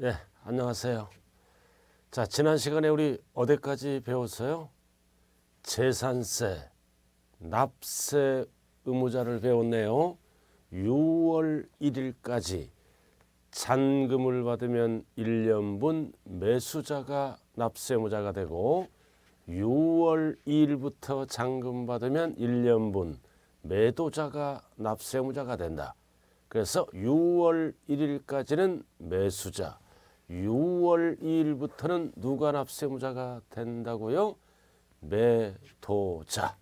예, 안녕하세요. 자, 지난 시간에 우리 어디까지 배웠어요? 재산세, 납세 의무자를 배웠네요. 6월 1일까지 잔금을 받으면 1년분 매수자가 납세 의무자가 되고 6월 2일부터 잔금 받으면 1년분 매도자가 납세 의무자가 된다. 그래서 6월 1일까지는 매수자, 6월 2일부터는 누가 납세무자가 된다고요? 매도자.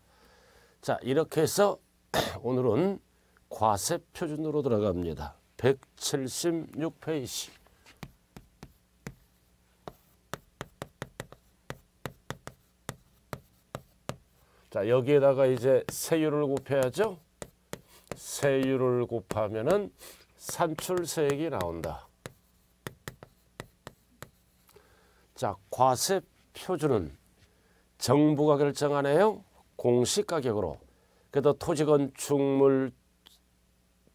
자 이렇게 해서 오늘은 과세 표준으로 들어갑니다. 176페이지. 자 여기에다가 이제 세율을 곱해야죠. 세율을 곱하면 산출세액이 나온다. 자, 과세 표준은 정부가 결정하네요. 공시 가격으로. 그래도 토지 건축물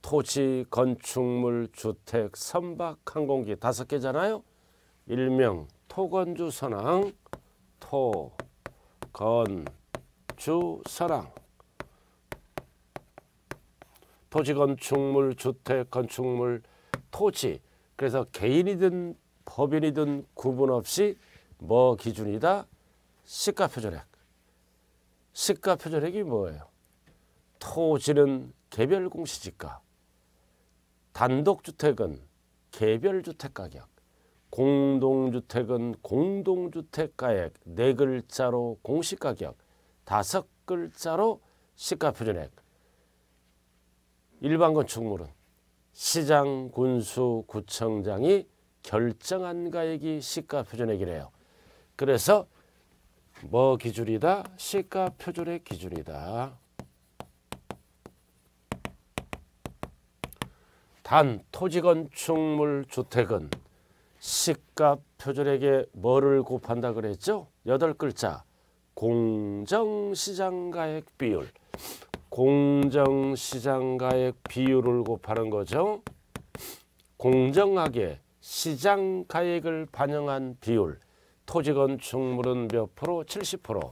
토지 건축물 주택 선박 항공기 다섯 개잖아요. 일명 토건주 선항 토건주 선항 토지 건축물 주택 건축물 토지 그래서 개인이든 법인이든 구분 없이 뭐 기준이다? 시가표절액. 시가표절액이 뭐예요? 토지는 개별공시지가, 단독주택은 개별주택가격, 공동주택은 공동주택가액 네 글자로 공시가격, 다섯 글자로 시가표준액. 일반 건축물은 시장, 군수, 구청장이 결정한 가액이 시가 표준액이래요. 그래서 뭐 기준이다? 시가 표준액 기준이다. 단 토지 건축물 주택은 시가 표준액에 뭐를 곱한다 그랬죠? 여덟 글자 공정시장가액 비율 공정시장가액 비율을 곱하는 거죠. 공정하게 시장 가액을 반영한 비율, 토지 건축물은 몇 프로? 70%.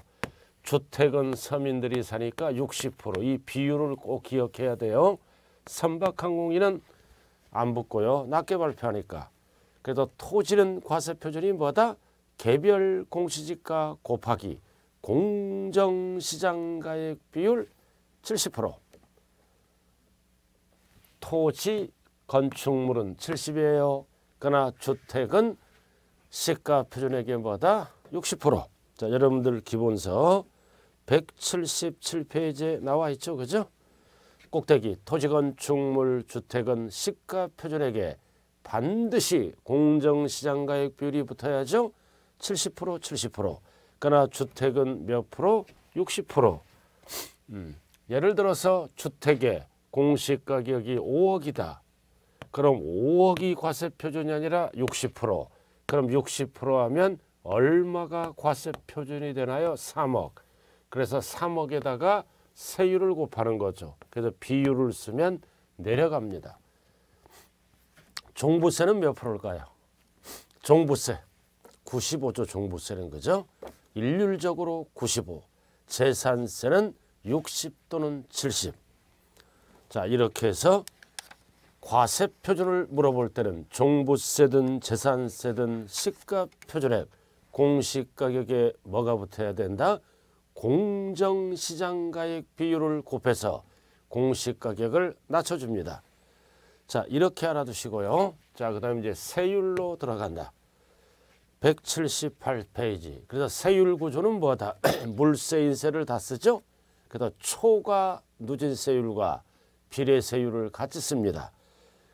주택은 서민들이 사니까 60%이 비율을 꼭 기억해야 돼요. 선박항공기는 안 붙고요. 낮게 발표하니까. 그래서 토지는 과세표준이 뭐다? 개별 공시지가 곱하기 공정시장가액 비율 70% 토지 건축물은 70이에요. 그러나 주택은 시가 표준액에보다 60%. 자, 여러분들 기본서 177페이지에 나와 있죠. 그죠? 꼭대기 토지건축물 주택은 시가 표준액에 반드시 공정시장가액 비율이 붙어야죠. 70% 70% 그러나 주택은 몇 프로? 60% 음. 예를 들어서 주택의 공시가격이 5억이다. 그럼 5억이 과세 표준이 아니라 60%. 그럼 60% 하면 얼마가 과세 표준이 되나요? 3억. 그래서 3억에다가 세율을 곱하는 거죠. 그래서 비율을 쓰면 내려갑니다. 종부세는 몇 프로일까요? 종부세. 95조 종부세는 그죠? 일률적으로 95. 재산세는 60 또는 70. 자, 이렇게 해서 과세 표준을 물어볼 때는 종부세든 재산세든 시가 표준액 공시가격에 뭐가 붙어야 된다? 공정시장가액 비율을 곱해서 공시가격을 낮춰줍니다. 자 이렇게 알아두시고요. 자그 다음 이제 세율로 들어간다. 178페이지. 그래서 세율 구조는 뭐다? 물세 인세를 다 쓰죠. 그래서 초과 누진세율과 비례세율을 같이 씁니다.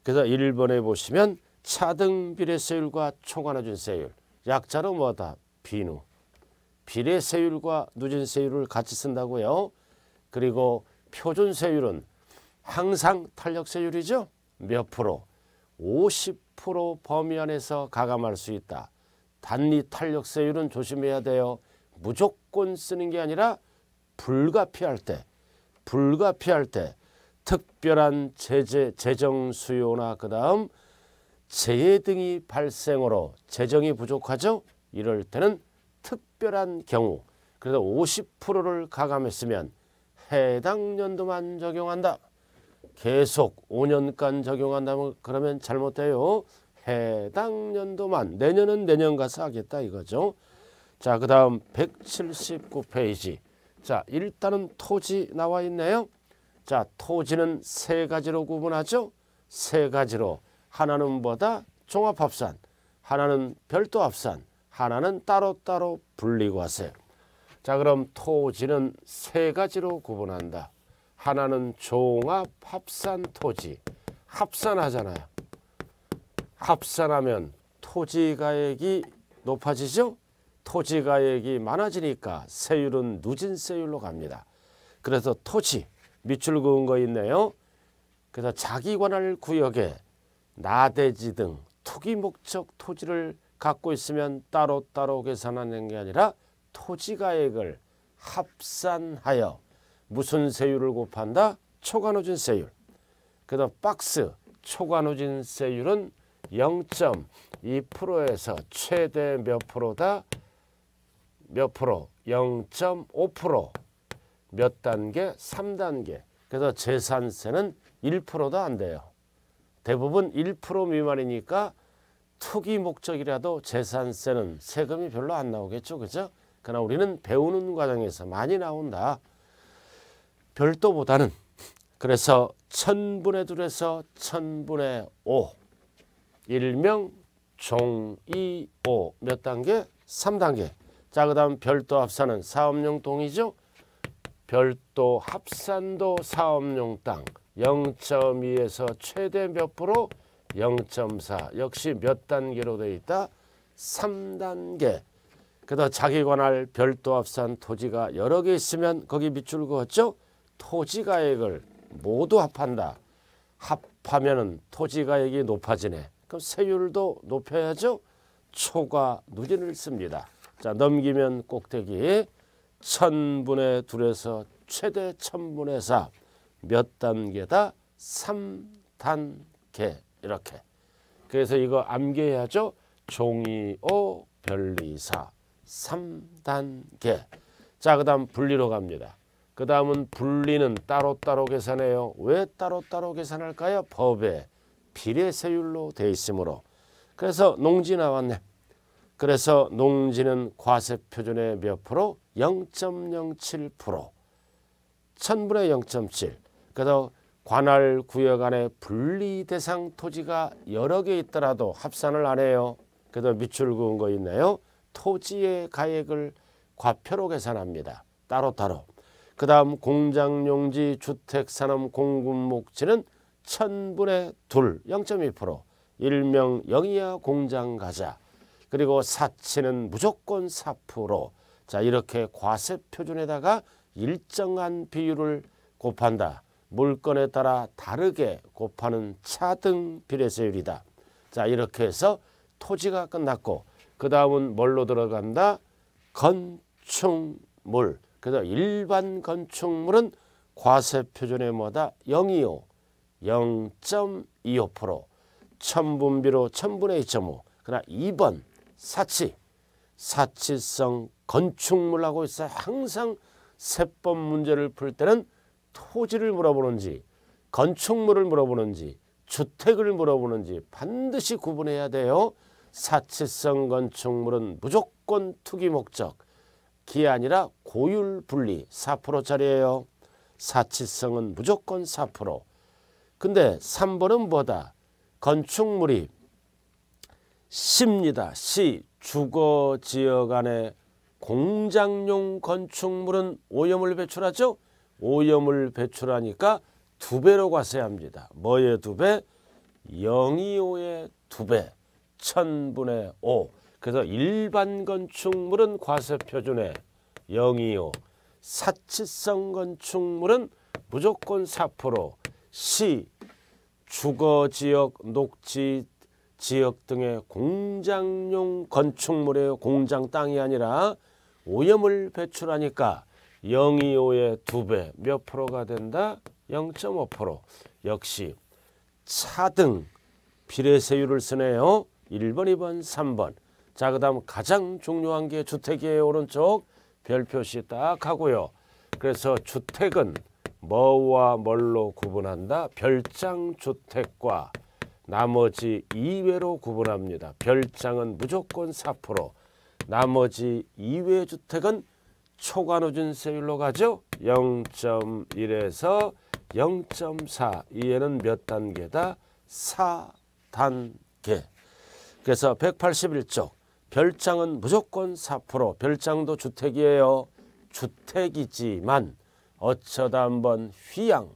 그래서 1번에 보시면 차등 비례세율과 총하나준 세율 약자로 뭐다? 비누 비례세율과 누진세율을 같이 쓴다고요. 그리고 표준세율은 항상 탄력세율이죠. 몇 프로? 50% 범위 안에서 가감할 수 있다. 단리 탄력세율은 조심해야 돼요. 무조건 쓰는 게 아니라 불가피할 때, 불가피할 때 특별한 제재, 재정 수요나 그 다음 재해 등이 발생으로 재정이 부족하죠. 이럴 때는 특별한 경우 그래서 50%를 가감했으면 해당 연도만 적용한다. 계속 5년간 적용한다면 그러면 잘못돼요. 해당 연도만 내년은 내년 가서 하겠다 이거죠. 자, 그 다음 179페이지. 자, 일단은 토지 나와 있네요. 자, 토지는 세 가지로 구분하죠. 세 가지로 하나는 뭐다? 종합합산, 하나는 별도 합산, 하나는 따로따로 분리고 하세요. 자, 그럼 토지는 세 가지로 구분한다. 하나는 종합 합산 토지. 합산하잖아요. 합산하면 토지 가액이 높아지죠? 토지 가액이 많아지니까 세율은 누진세율로 갑니다. 그래서 토지 밑줄 그은 거 있네요. 그래서 자기 관할 구역에 나대지 등 투기 목적 토지를 갖고 있으면 따로따로 계산하는 게 아니라 토지가액을 합산하여 무슨 세율을 곱한다? 초간호진세율. 그다음 박스 초간호진세율은 0.2%에서 최대 몇 프로다? 몇 프로? 0.5%몇 단계? 3단계. 그래서 재산세는 1%도 안 돼요. 대부분 1% 미만이니까 투기 목적이라도 재산세는 세금이 별로 안 나오겠죠. 그죠? 그러나 우리는 배우는 과정에서 많이 나온다. 별도보다는 그래서 천분의 둘에서 천분의 오 일명 종이오 몇 단계? 삼단계자 그다음 별도 합산은 사업용 동이죠. 별도 합산도 사업용 땅 0.2에서 최대 몇 프로? 0.4 역시 몇 단계로 돼 있다? 3단계 그다 자기 관할 별도 합산 토지가 여러 개 있으면 거기 밑줄 그었죠? 토지 가액을 모두 합한다. 합하면은 토지 가액이 높아지네. 그럼 세율도 높여야죠. 초과 누진을 씁니다. 자 넘기면 꼭대기 천분의 둘에서 최대 천분의 사 몇 단계다? 3단계 이렇게 그래서 이거 암기해야죠 종이오 별리사 3단계자 그다음 분리로 갑니다 그 다음은 분리는 따로따로 계산해요. 왜 따로따로 계산할까요? 법에 비례세율로 돼 있으므로. 그래서 농지 나왔네. 그래서 농지는 과세표준의 몇 프로? 0.07% 1000분의 0.7 그래서 관할 구역 안에 분리 대상 토지가 여러 개 있더라도 합산을 안 해요. 그래음 밑줄 그은 거 있나요? 토지의 가액을 과표로 계산합니다. 따로따로. 그 다음 공장용지 주택산업 공급목지는 천0 0 0분의 2, 0.2%. 일명 영이야 공장 가자. 그리고 사치는 무조건 4%. 자 이렇게 과세 표준에다가 일정한 비율을 곱한다. 물건에 따라 다르게 곱하는 차등 비례세율이다. 자 이렇게 해서 토지가 끝났고 그 다음은 뭘로 들어간다? 건축물. 그래서 일반 건축물은 과세 표준에 뭐다? 0.25, 0.25%. 천분비로 천분의 2.5. 그러나 2번 사치, 사치성 건축물하고 있어 항상 세법 문제를 풀 때는 토지를 물어보는지 건축물을 물어보는지 주택을 물어보는지 반드시 구분해야 돼요. 사치성 건축물은 무조건 투기 목적, 기 아니라 고율 분리 4%짜리예요. 사치성은 무조건 4%. 근데 3번은 뭐다? 건축물이 시입니다. 시 주거 지역 안에 공장용 건축물은 오염을 배출하죠. 오염을 배출하니까 두 배로 과세합니다. 뭐의 두 배? 영이오의 두 배. 천분의 오. 그래서 일반 건축물은 과세 표준에 영이오. 사치성 건축물은 무조건 4%. 시, 주거지역, 녹지, 지역 등의 공장용 건축물의 공장 땅이 아니라 오염을 배출하니까 025의 2배몇 프로가 된다? 0.5% 역시 차등 비례세율을 쓰네요. 1번, 2번, 3번. 자, 그 다음 가장 중요한 게 주택의 오른쪽 별표시 딱 하고요. 그래서 주택은 뭐와 뭘로 구분한다? 별장주택과 나머지 2회로 구분합니다. 별장은 무조건 4%, 나머지 2회 주택은 초과누진세율로 가죠. 0.1에서 0.4 이에는 몇 단계다? 4단계. 그래서 181쪽 별장은 무조건 4% 별장도 주택이에요. 주택이지만 어쩌다 한번 휘양,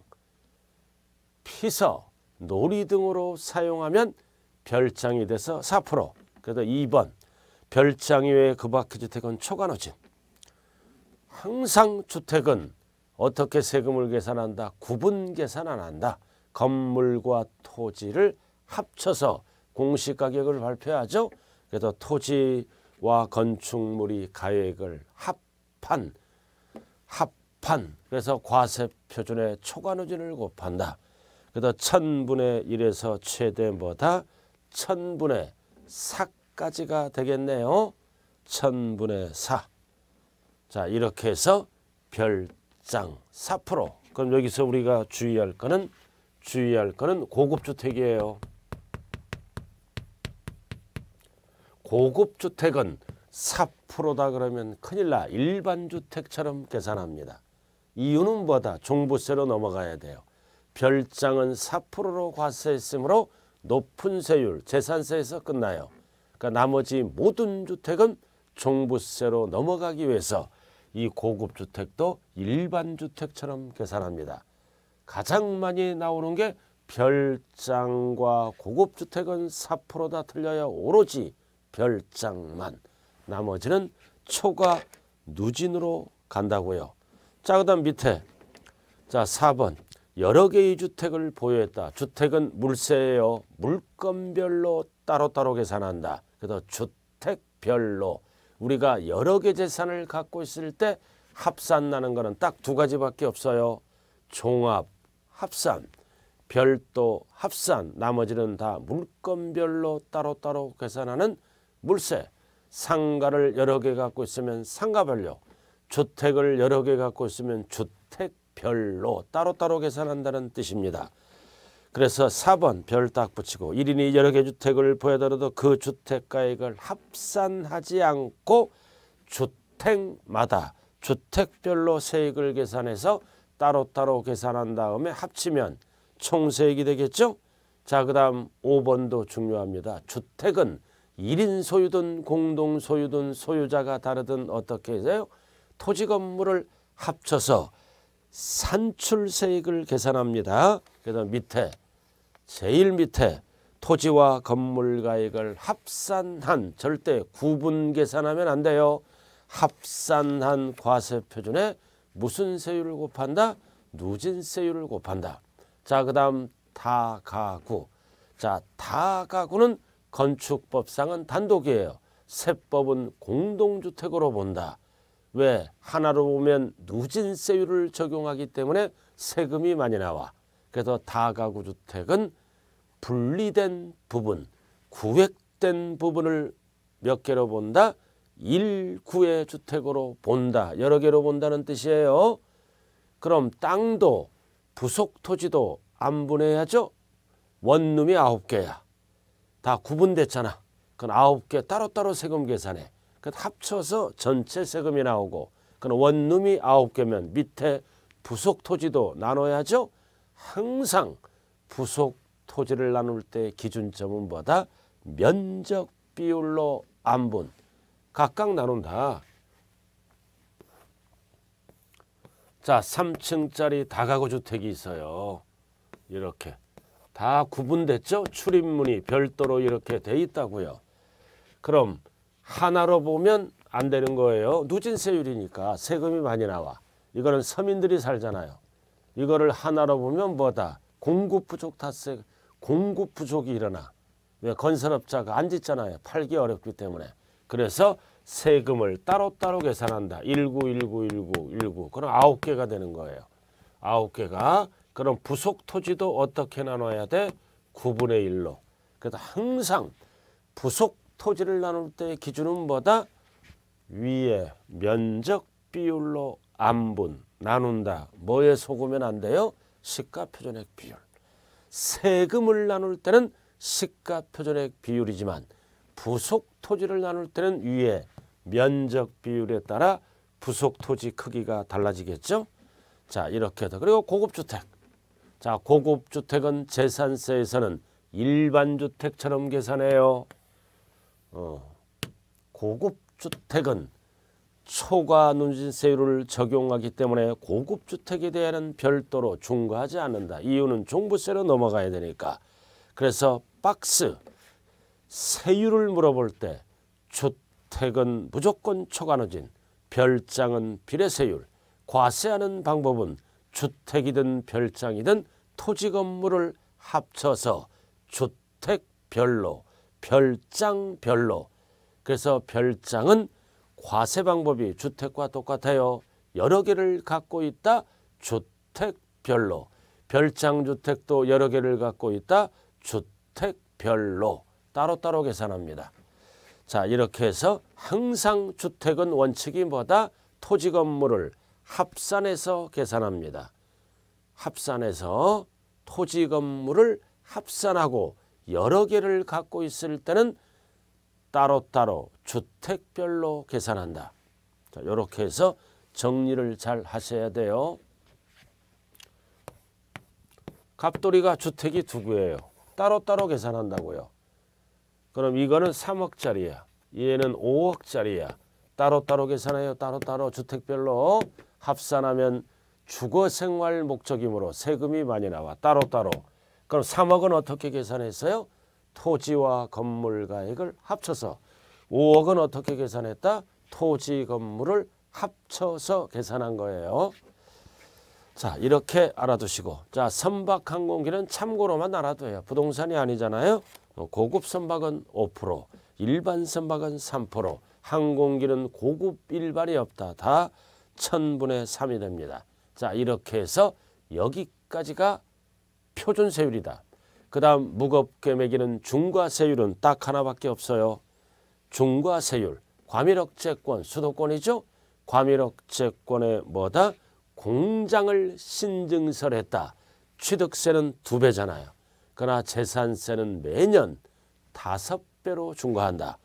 피서, 놀이 등으로 사용하면 별장이 돼서 4% 그래서 2번 별장이 외 그바퀴주택은 초과노진 항상 주택은 어떻게 세금을 계산한다? 구분 계산 안 한다. 건물과 토지를 합쳐서 공시가격을 발표하죠. 그래서 토지와 건축물이 가액을 합한 합판 그래서 과세 표준의 초과누진을 곱한다. 그다 천분의 1에서 최대 뭐다? 천분의 4까지가 되겠네요. 천분의 4. 자 이렇게 해서 별장 4% 그럼 여기서 우리가 주의할 거는 주의할 거는 고급주택이에요. 고급주택은 4%다 그러면 큰일 나 일반주택처럼 계산합니다. 이유는 뭐다? 종부세로 넘어가야 돼요. 별장은 4%로 과세했으므로 높은 세율 재산세에서 끝나요. 그러니까 나머지 모든 주택은 종부세로 넘어가기 위해서 이 고급 주택도 일반 주택처럼 계산합니다. 가장 많이 나오는 게 별장과 고급 주택은 4%다 틀려요. 오로지 별장만. 나머지는 초과 누진으로 간다고요. 자, 그다음 밑에 자, 4번. 여러 개의 주택을 보유했다. 주택은 물세예요. 물건별로 따로따로 계산한다. 그래서 주택별로 우리가 여러 개 재산을 갖고 있을 때 합산나는 거는 딱 두 가지밖에 없어요. 종합, 합산, 별도, 합산, 나머지는 다 물건별로 따로따로 계산하는 물세. 상가를 여러 개 갖고 있으면 상가별로, 주택을 여러 개 갖고 있으면 주택 별로 따로따로 계산한다는 뜻입니다. 그래서 4번 별딱 붙이고 1인이 여러 개 주택을 보여드려도 그 주택가액을 합산하지 않고 주택마다 주택별로 세액을 계산해서 따로따로 계산한 다음에 합치면 총세액이 되겠죠? 자, 그 다음 5번도 중요합니다. 주택은 1인 소유든 공동 소유든 소유자가 다르든 어떻게 해요 토지 건물을 합쳐서 산출세액을 계산합니다. 그래서 밑에 제일 밑에 토지와 건물 가액을 합산한 절대 구분 계산하면 안 돼요. 합산한 과세 표준에 무슨 세율을 곱한다? 누진세율을 곱한다. 자, 그다음 다가구. 자, 다가구는 건축법상은 단독이에요. 세법은 공동주택으로 본다. 왜? 하나로 보면 누진세율을 적용하기 때문에 세금이 많이 나와. 그래서 다가구 주택은 분리된 부분, 구획된 부분을 몇 개로 본다? 1구의 주택으로 본다. 여러 개로 본다는 뜻이에요. 그럼 땅도 부속 토지도 안 분해야죠. 원룸이 9 개야. 다 구분됐잖아. 그건 9개 따로따로 세금 계산해. 그 합쳐서 전체 세금이 나오고 그 원룸이 아홉 개면 밑에 부속 토지도 나눠야죠. 항상 부속 토지를 나눌 때 기준점은 뭐다? 면적 비율로 안분 각각 나눈다. 자 3층짜리 다가구주택이 있어요. 이렇게 다 구분됐죠? 출입문이 별도로 이렇게 돼 있다고요. 그럼 하나로 보면 안 되는 거예요. 누진세율이니까 세금이 많이 나와. 이거는 서민들이 살잖아요. 이거를 하나로 보면 뭐다. 공급 부족 탓에 공급 부족이 일어나. 왜 건설업자가 안 짓잖아요. 팔기 어렵기 때문에. 그래서 세금을 따로따로 계산한다. 19191919 그럼 아홉 개가 되는 거예요. 아홉 개가 그럼 부속 토지도 어떻게 나눠야 돼? 9분의 1로. 그래서 항상 부속 토지를 나눌 때의 기준은 뭐다? 위에 면적 비율로 안분 나눈다. 뭐에 속으면 안 돼요? 시가표준액 비율. 세금을 나눌 때는 시가표준액 비율이지만 부속 토지를 나눌 때는 위에 면적 비율에 따라 부속 토지 크기가 달라지겠죠. 자 이렇게 해 그리고 고급주택. 자 고급주택은 재산세에서는 일반주택처럼 계산해요. 어, 고급주택은 초과 누진세율을 적용하기 때문에 고급주택에 대한 별도로 중과하지 않는다. 이유는 종부세로 넘어가야 되니까. 그래서 박스 세율을 물어볼 때 주택은 무조건 초과 누진, 별장은 비례세율, 과세하는 방법은 주택이든 별장이든 토지 건물을 합쳐서 주택별로 별장별로 그래서 별장은 과세 방법이 주택과 똑같아요. 여러 개를 갖고 있다. 주택별로. 별장주택도 여러 개를 갖고 있다. 주택별로. 따로따로 계산합니다. 자 이렇게 해서 항상 주택은 원칙이 뭐다? 토지 건물을 합산해서 계산합니다. 합산해서 토지 건물을 합산하고 여러 개를 갖고 있을 때는 따로따로 주택별로 계산한다. 자, 이렇게 해서 정리를 잘 하셔야 돼요. 갑돌이가 주택이 두 개예요. 따로따로 계산한다고요. 그럼 이거는 3억짜리야. 얘는 5억짜리야. 따로따로 계산해요. 따로따로 주택별로 합산하면 주거생활 목적이므로 세금이 많이 나와. 따로따로. 따로. 그럼 3억은 어떻게 계산했어요? 토지와 건물 가액을 합쳐서 5억은 어떻게 계산했다? 토지 건물을 합쳐서 계산한 거예요. 자 이렇게 알아두시고 자 선박 항공기는 참고로만 알아둬요. 부동산이 아니잖아요. 어, 고급 선박은 5% 일반 선박은 3% 항공기는 고급 일반이 없다. 다 1000분의 3이 됩니다. 자 이렇게 해서 여기까지가 표준 세율이다. 그 다음 무겁게 매기는 중과 세율은 딱 하나밖에 없어요. 중과 세율, 과밀억제권, 수도권이죠. 과밀억제권에 뭐다? 공장을 신증설했다. 취득세는 두 배잖아요. 그러나 재산세는 매년 다섯 배로 중과한다.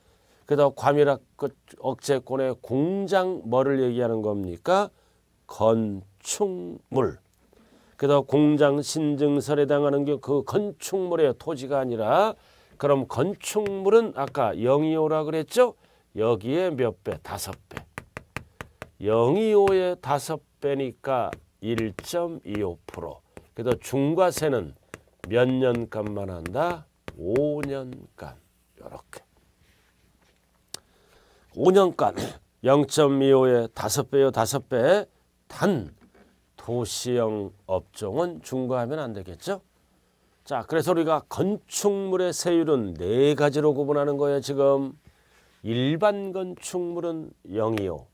그다 과밀억제권의 공장 뭐를 얘기하는 겁니까? 건축물. 그래서 공장 신증설에 당하는 게 그 건축물의 토지가 아니라 그럼 건축물은 아까 0 2 5라 그랬죠? 여기에 몇 배? 다섯 배. 0.25에 다섯 배니까 1.25%. 그래서 중과세는 몇 년간만 한다? 5년간. 이렇게. 5년간 0.25에 다섯 배요 다섯 5배 단 도시형 업종은 중과하면 안 되겠죠? 자, 그래서 우리가 건축물의 세율은 네 가지로 구분하는 거예요, 지금. 일반 건축물은 0이요.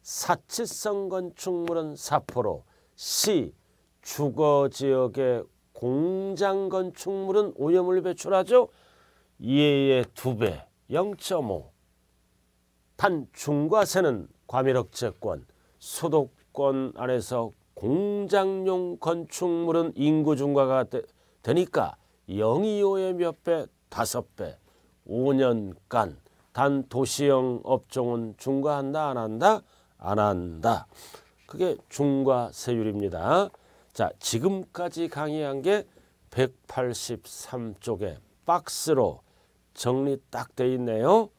사치성 건축물은 4%, 시, 주거지역의 공장 건축물은 오염을 배출하죠. 이에 2배, 0.5. 단 중과세는 과밀억제권, 소득권 안에서 공장용 건축물은 인구 증가가 되, 니까 영이오의 몇 배, 다섯 배, 5년간 단 도시형 업종은 중과한다 안 한다 안 한다. 그게 중과세율입니다. 자 지금까지 강의한 게 183쪽에 박스로 정리 딱 돼 있네요.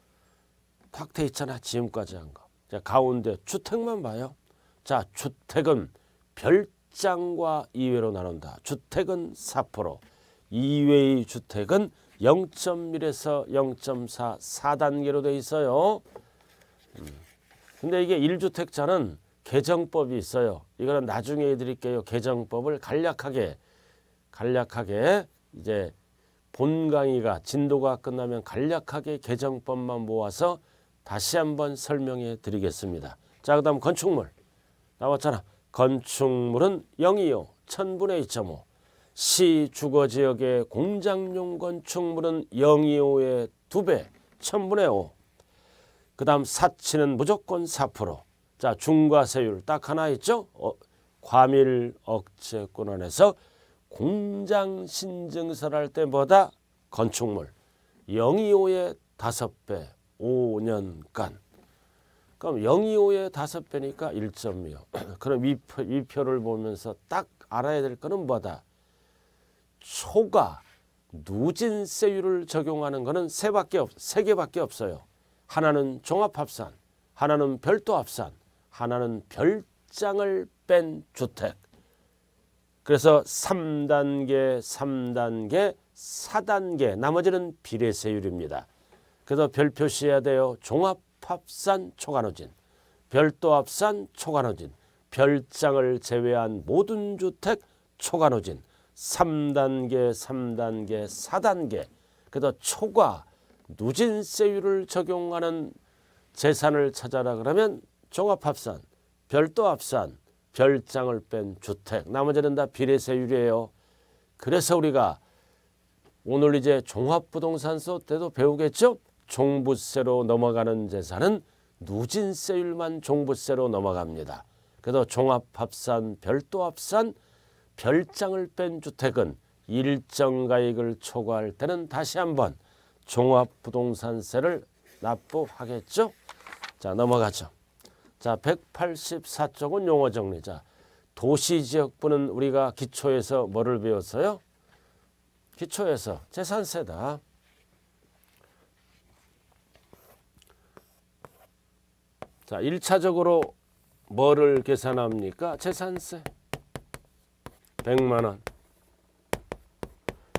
딱돼 있잖아 지금까지 한 거. 자 가운데 주택만 봐요. 자 주택은 별장과 2회로 나눈다. 주택은 4%, 이외의 주택은 0.1에서 0.4 4단계로 돼 있어요. 음. 근데 이게 1주택자는 개정법이 있어요. 이거는 나중에 해드릴게요. 개정법을 간략하게 간략하게 이제 본 강의가 진도가 끝나면 간략하게 개정법만 모아서 다시 한번 설명해 드리겠습니다. 자, 그 다음 건축물 나왔잖아. 건축물은 0이요. 1000분의 2.5. 시 주거 지역의 공장용 건축물은 0.25의 2배, 1000분의 5. 그 다음 사치는 무조건 4%. 자, 중과세율 딱 하나 있죠? 어, 과밀 억제권 한에서 공장 신증서를 할 때보다 건축물 0.25의 5배, 5년간. 그럼 025의 5 배니까 1 0 그럼 이, 이 표를 보면서 딱 알아야 될 거는 뭐다? 초과 누진세율을 적용하는 거는 세 밖에 없, 세 개밖에 없어요. 하나는 종합합산, 하나는 별도합산, 하나는 별장을 뺀 주택. 그래서 3단계, 3단계, 4단계 나머지는 비례세율입니다. 그래서 별 표시해야 돼요. 종합 합산 초간호진, 별도 합산 초간호진, 별장을 제외한 모든 주택 초간호진, 3단계, 3단계, 4단계, 그다서 초과 누진세율을 적용하는 재산을 찾아라 그러면 종합합산, 별도합산, 별장을 뺀 주택, 나머지는 다 비례세율이에요. 그래서 우리가 오늘 이제 종합부동산소 때도 배우겠죠? 종부세로 넘어가는 재산은 누진세율만 종부세로 넘어갑니다. 그래서 종합합산, 별도합산, 별장을 뺀 주택은 일정 가액을 초과할 때는 다시 한번 종합부동산세를 납부하겠죠. 자 넘어가죠. 자 184쪽은 용어 정리자. 도시지역부는 우리가 기초에서 뭐를 배웠어요? 기초에서 재산세다. 자, 1차적으로 뭐를 계산합니까? 재산세 100만원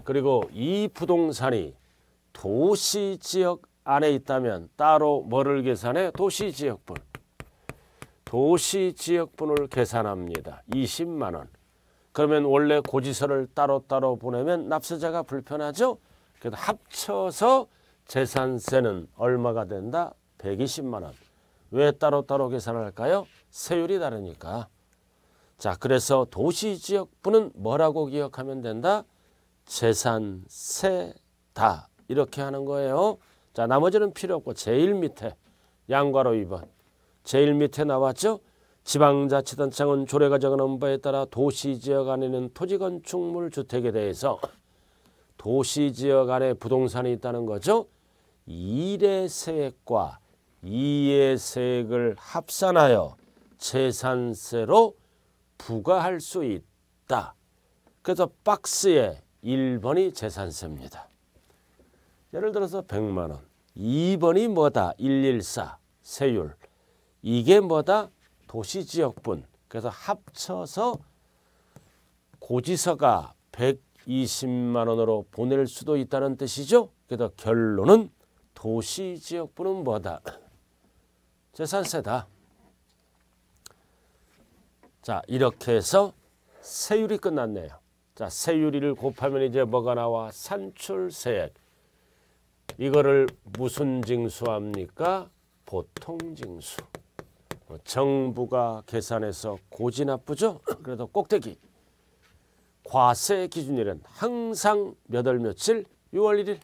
그리고 이 부동산이 도시지역 안에 있다면 따로 뭐를 계산해? 도시지역분 도시지역분을 계산합니다. 20만원 그러면 원래 고지서를 따로따로 보내면 납세자가 불편하죠? 그래서 합쳐서 재산세는 얼마가 된다? 120만원 왜 따로따로 계산을 할까요? 세율이 다르니까. 자, 그래서 도시지역분은 뭐라고 기억하면 된다? 재산세다. 이렇게 하는 거예요. 자, 나머지는 필요 없고 제일 밑에 양괄호 2번. 제일 밑에 나왔죠? 지방자치단체는 조례가 정하는 바에 따라 도시지역 안에 는 토지건축물 주택에 대해서 도시지역 안에 부동산이 있다는 거죠. 일의 세액과 이의 세액을 합산하여 재산세로 부과할 수 있다. 그래서 박스에 1번이 재산세입니다. 예를 들어서 100만 원. 2번이 뭐다? 114 세율. 이게 뭐다? 도시지역분. 그래서 합쳐서 고지서가 120만 원으로 보낼 수도 있다는 뜻이죠. 그래서 결론은 도시지역분은 뭐다? 재산세다. 자 이렇게 해서 세율이 끝났네요. 자세율이 곱하면 이제 뭐가 나와? 산출세액. 이거를 무슨 징수합니까? 보통징수. 뭐 정부가 계산해서 고지 나쁘죠? 그래도 꼭대기. 과세 기준일은 항상 몇월 며칠? 6월 1일.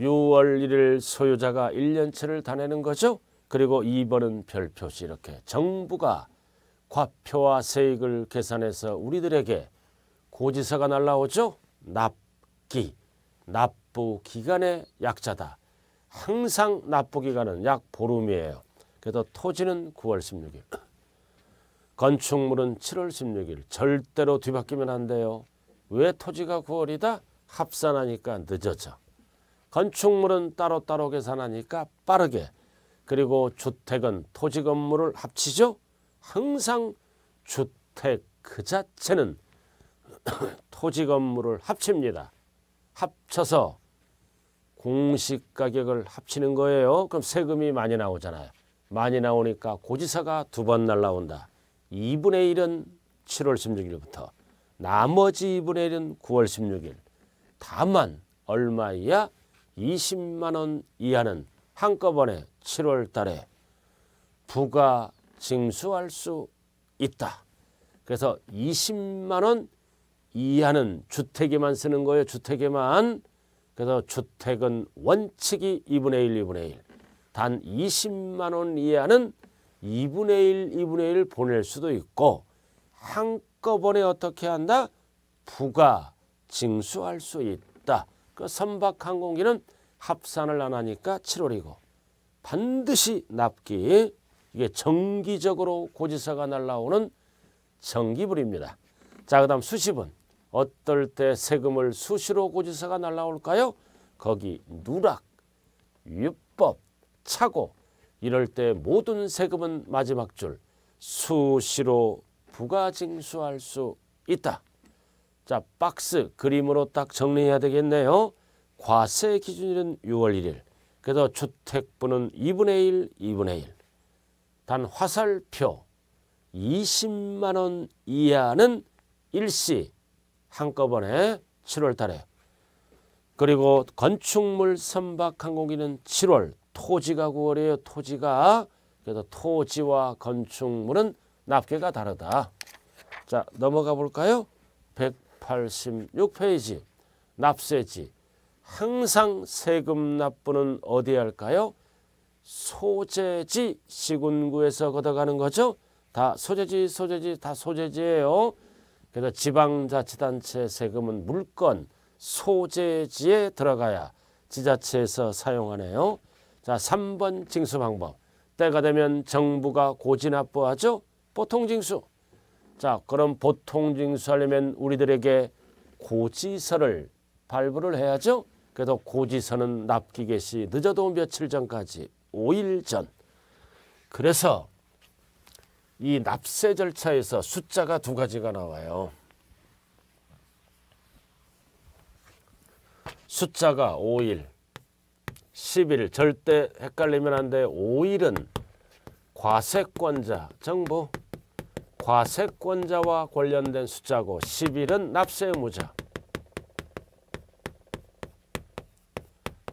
6월 1일 소유자가 1년치를 다내는 거죠. 그리고 2번은 별표시 이렇게 정부가 과표와 세액을 계산해서 우리들에게 고지서가 날라오죠. 납기, 납부 기간의 약자다. 항상 납부 기간은 약 보름이에요. 그래서 토지는 9월 16일, 건축물은 7월 16일. 절대로 뒤바뀌면 안 돼요. 왜 토지가 9월이다? 합산하니까 늦어져. 건축물은 따로 따로 계산하니까 빠르게 그리고 주택은 토지 건물을 합치죠. 항상 주택 그 자체는 토지 건물을 합칩니다. 합쳐서 공식 가격을 합치는 거예요. 그럼 세금이 많이 나오잖아요. 많이 나오니까 고지사가 두 번 날라온다. 2분의 1은 7월 16일부터 나머지 2분의 1은 9월 16일. 다만 얼마 이하 20만 원 이하는 한꺼번에 7월 달에 부가 징수할 수 있다. 그래서 20만 원 이하는 주택에만 쓰는 거예요. 주택에만. 그래서 주택은 원칙이 2분의 1, 2분의 1. 단 20만 원 이하는 2분의 1, 2분의 1 보낼 수도 있고 한꺼번에 어떻게 한다? 부가 징수할 수 있다. 그 선박 항공기는 합산을 안 하니까 7월이고 반드시 납기 이게 정기적으로 고지서가 날라오는 정기불입니다. 자, 그 다음 수십은 어떨 때 세금을 수시로 고지서가 날라올까요? 거기 누락, 유법, 차고 이럴 때 모든 세금은 마지막 줄 수시로 부가징수할 수 있다. 자, 박스 그림으로 딱 정리해야 되겠네요. 과세 기준일은 6월 1일. 그래서 주택부는 2분의 1, 2분의 1. 단 화살표 20만 원 이하는 일시 한꺼번에 7월 달에 그리고 건축물 선박 항공기는 7월 토지가 9월이에요. 토지가 그래서 토지와 건축물은 납계가 다르다. 자 넘어가 볼까요? 186페이지 납세지 항상 세금 납부는 어디에 할까요? 소재지 시군구에서 걷어가는 거죠. 다 소재지 소재지 다 소재지예요. 그래서 지방자치단체 세금은 물건 소재지에 들어가야 지자체에서 사용하네요. 자, 3번 징수 방법. 때가 되면 정부가 고지납부하죠. 보통 징수. 자, 그럼 보통 징수하려면 우리들에게 고지서를 발부를 해야죠. 그래도 고지서는 납기개시 늦어도 며칠 전까지 5일 전. 그래서 이 납세 절차에서 숫자가 두 가지가 나와요. 숫자가 5일, 10일 절대 헷갈리면 안 돼. 5일은 과세권자, 정부 과세권자와 관련된 숫자고 10일은 납세 의무자.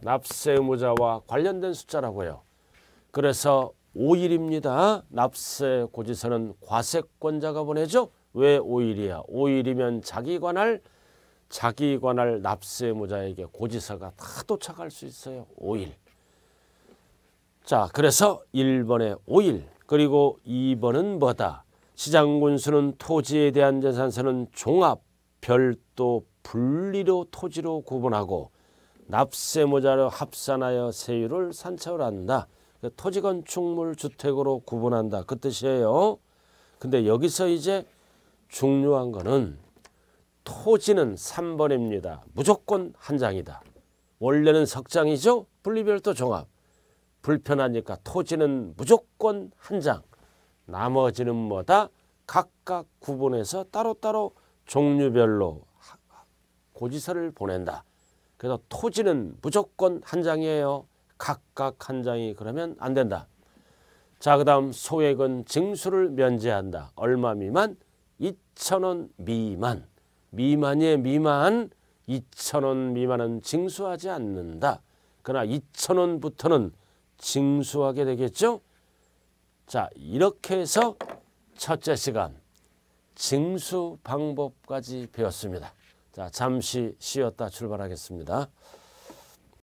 납세 의무자와 관련된 숫자라고 요 그래서 5일입니다. 납세 고지서는 과세권자가 보내죠. 왜 5일이야? 5일이면 자기 관할 자기 관할 납세 의무자에게 고지서가 다 도착할 수 있어요. 5일. 자, 그래서 1번에 5일 그리고 2번은 뭐다? 시장군수는 토지에 대한 재산세는 종합, 별도, 분리로 토지로 구분하고 납세 모자를 합산하여 세율을 산차를한다 그 토지 건축물 주택으로 구분한다. 그 뜻이에요. 근데 여기서 이제 중요한 거는 토지는 3번입니다. 무조건 한 장이다. 원래는 석장이죠. 분리별도 종합. 불편하니까 토지는 무조건 한 장. 나머지는 뭐다? 각각 구분해서 따로따로 종류별로 고지서를 보낸다. 그래서 토지는 무조건 한 장이에요. 각각 한 장이 그러면 안 된다. 자, 그 다음 소액은 증수를 면제한다. 얼마 미만? 2천원 미만. 미만이 미만 2천원 미만은 징수하지 않는다. 그러나 2천원부터는 징수하게 되겠죠? 자, 이렇게 해서 첫째 시간 징수 방법까지 배웠습니다. 자, 잠시 쉬었다 출발하겠습니다.